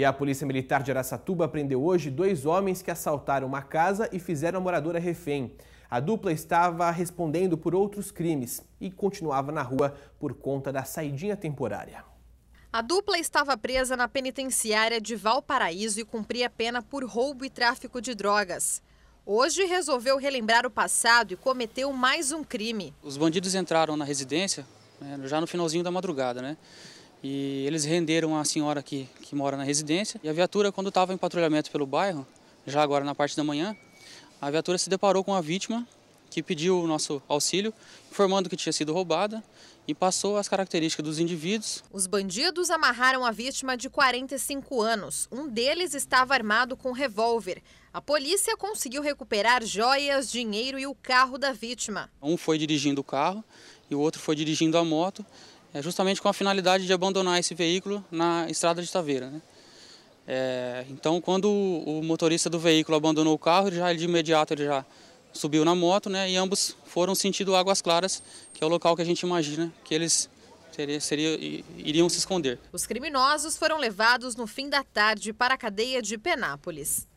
E a Polícia Militar de Araçatuba prendeu hoje dois homens que assaltaram uma casa e fizeram a moradora refém. A dupla estava respondendo por outros crimes e continuava na rua por conta da saidinha temporária. A dupla estava presa na penitenciária de Valparaíso e cumpria pena por roubo e tráfico de drogas. Hoje resolveu relembrar o passado e cometeu mais um crime. Os bandidos entraram na residência né, já no finalzinho da madrugada, né? E eles renderam a senhora que, que mora na residência. E a viatura, quando estava em patrulhamento pelo bairro, já agora na parte da manhã, a viatura se deparou com a vítima que pediu o nosso auxílio, informando que tinha sido roubada e passou as características dos indivíduos. Os bandidos amarraram a vítima de 45 anos. Um deles estava armado com um revólver. A polícia conseguiu recuperar joias, dinheiro e o carro da vítima. Um foi dirigindo o carro e o outro foi dirigindo a moto é justamente com a finalidade de abandonar esse veículo na estrada de Taveira. Né? É, então, quando o motorista do veículo abandonou o carro, ele já de imediato ele já subiu na moto, né? E ambos foram sentido Águas Claras, que é o local que a gente imagina que eles seria, seria, iriam se esconder. Os criminosos foram levados no fim da tarde para a cadeia de Penápolis.